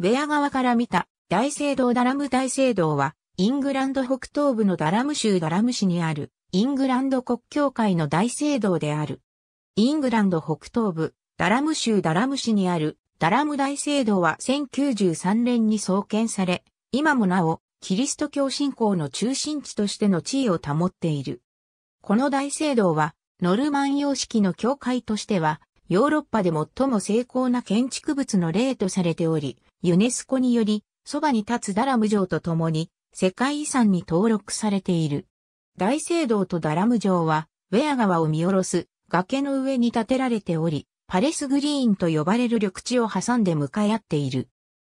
ウェア側から見た大聖堂ダラム大聖堂は、イングランド北東部のダラム州ダラム市にある、イングランド国教会の大聖堂である。イングランド北東部、ダラム州ダラム市にある、ダラム大聖堂は1093年に創建され、今もなお、キリスト教信仰の中心地としての地位を保っている。この大聖堂は、ノルマン様式の教会としては、ヨーロッパで最も精巧な建築物の例とされており、ユネスコにより、そばに立つダラム城と共に、世界遺産に登録されている。大聖堂とダラム城は、ウェア川を見下ろす崖の上に建てられており、パレスグリーンと呼ばれる緑地を挟んで向かい合っている。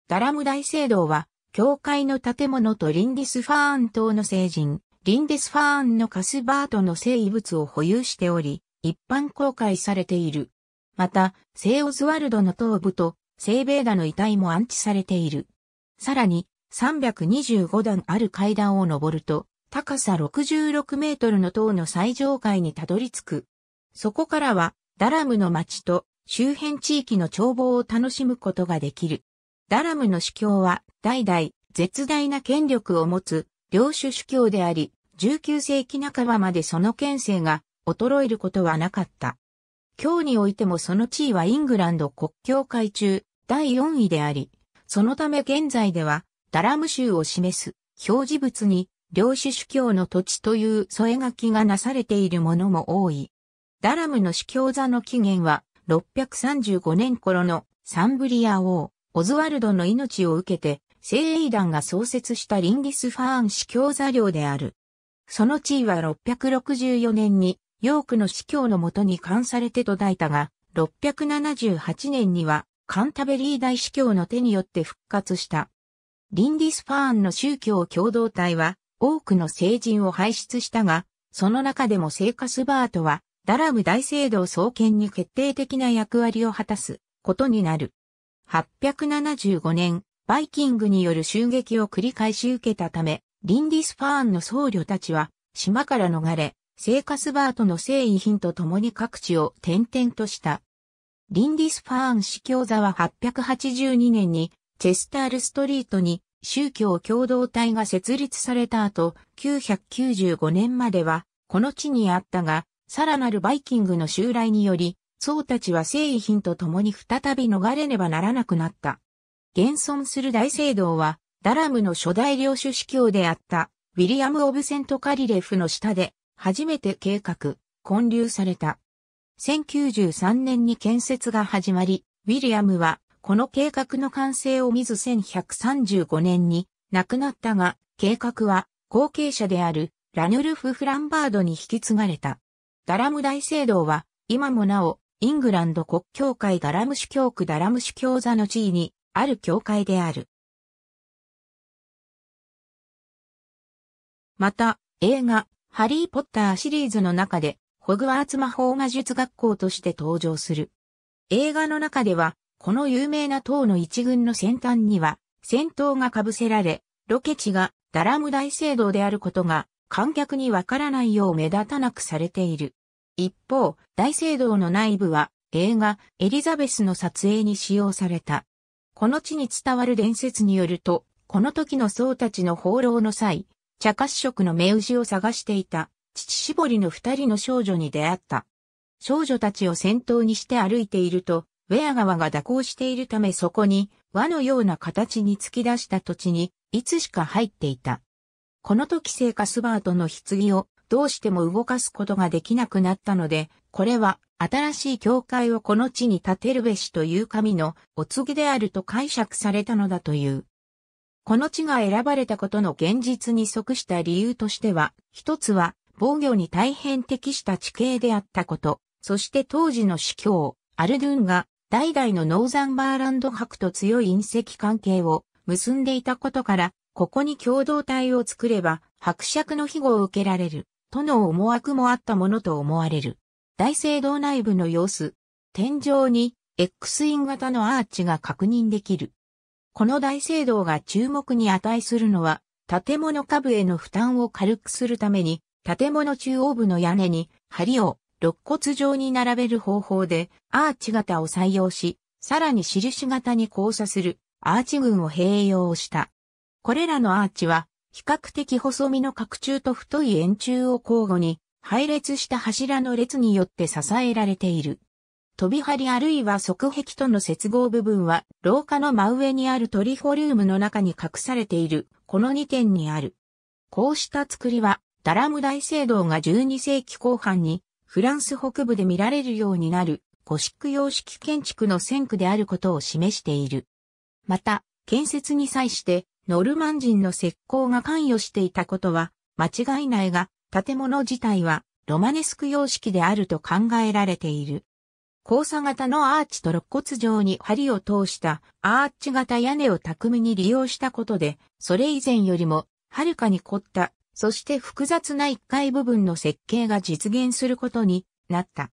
ダラム大聖堂は、教会の建物とリンディスファーン島の聖人、リンディスファーンのカスバートの聖遺物を保有しており、一般公開されている。また、聖オズワルドの頭部とセ米ベーダの遺体も安置されている。さらに、325段ある階段を登ると、高さ66メートルの塔の最上階にたどり着く。そこからは、ダラムの街と周辺地域の眺望を楽しむことができる。ダラムの主教は、代々、絶大な権力を持つ、領主主教であり、19世紀半ばまでその権勢が衰えることはなかった。今日においてもその地位はイングランド国教会中、第4位であり、そのため現在では、ダラム州を示す表示物に、領主主教の土地という添え書きがなされているものも多い。ダラムの主教座の起源は、635年頃のサンブリア王、オズワルドの命を受けて、聖鋭団が創設したリンギスファーン司教座領である。その地位は664年に、ヨークの司教のもとに関されて途絶えたが、678年には、カンタベリー大司教の手によって復活した。リンディスファーンの宗教共同体は多くの聖人を輩出したが、その中でも聖カスバートはダラム大聖堂創建に決定的な役割を果たすことになる。875年、バイキングによる襲撃を繰り返し受けたため、リンディスファーンの僧侶たちは島から逃れ、聖カスバートの聖遺品と共に各地を転々とした。リンディスファーン司教座は882年にチェスタールストリートに宗教共同体が設立された後、995年まではこの地にあったが、さらなるバイキングの襲来により、僧たちは聖遺品と共に再び逃れねばならなくなった。現存する大聖堂は、ダラムの初代領主司教であった、ウィリアム・オブ・セント・カリレフの下で、初めて計画、建立された。1093年に建設が始まり、ウィリアムはこの計画の完成を見ず1135年に亡くなったが、計画は後継者であるラヌルフ・フランバードに引き継がれた。ダラム大聖堂は今もなおイングランド国教会ダラム主教区ダラム主教座の地位にある教会である。また映画ハリー・ポッターシリーズの中でホグワーツ魔法魔術学校として登場する。映画の中では、この有名な塔の一群の先端には、戦闘が被せられ、ロケ地がダラム大聖堂であることが観客にわからないよう目立たなくされている。一方、大聖堂の内部は映画エリザベスの撮影に使用された。この地に伝わる伝説によると、この時の僧たちの放浪の際、茶褐色の目牛を探していた父絞りの二人の少女に出会った。少女たちを先頭にして歩いていると、ウェア川が蛇行しているためそこに輪のような形に突き出した土地にいつしか入っていた。この時聖火スバートの棺をどうしても動かすことができなくなったので、これは新しい教会をこの地に建てるべしという神のお告げであると解釈されたのだという。この地が選ばれたことの現実に即した理由としては、一つは防御に大変適した地形であったこと、そして当時の司教、アルドゥンが代々のノーザンバーランド博と強い隕石関係を結んでいたことから、ここに共同体を作れば伯爵の庇護を受けられる、との思惑もあったものと思われる。大聖堂内部の様子、天井に X イン型のアーチが確認できる。この大聖堂が注目に値するのは、建物下部への負担を軽くするために、建物中央部の屋根に梁を肋骨状に並べる方法でアーチ型を採用し、さらに印型に交差するアーチ群を併用した。これらのアーチは比較的細身の角柱と太い円柱を交互に配列した柱の列によって支えられている。飛び張りあるいは側壁との接合部分は廊下の真上にあるトリフォリウムの中に隠されているこの2点にある。こうした作りはダラム大聖堂が12世紀後半にフランス北部で見られるようになるゴシック様式建築の先駆であることを示している。また、建設に際してノルマン人の石膏が関与していたことは間違いないが、建物自体はロマネスク様式であると考えられている。交差型のアーチと肋骨状に針を通したアーチ型屋根を巧みに利用したことで、それ以前よりもはるかに凝ったそして複雑な1階部分の設計が実現することになった。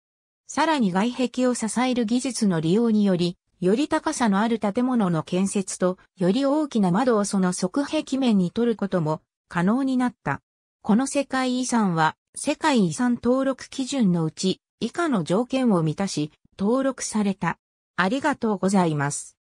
さらに外壁を支える技術の利用により、より高さのある建物の建設と、より大きな窓をその側壁面に取ることも可能になった。この世界遺産は、世界遺産登録基準のうち、以下の条件を満たし、登録された。ありがとうございます。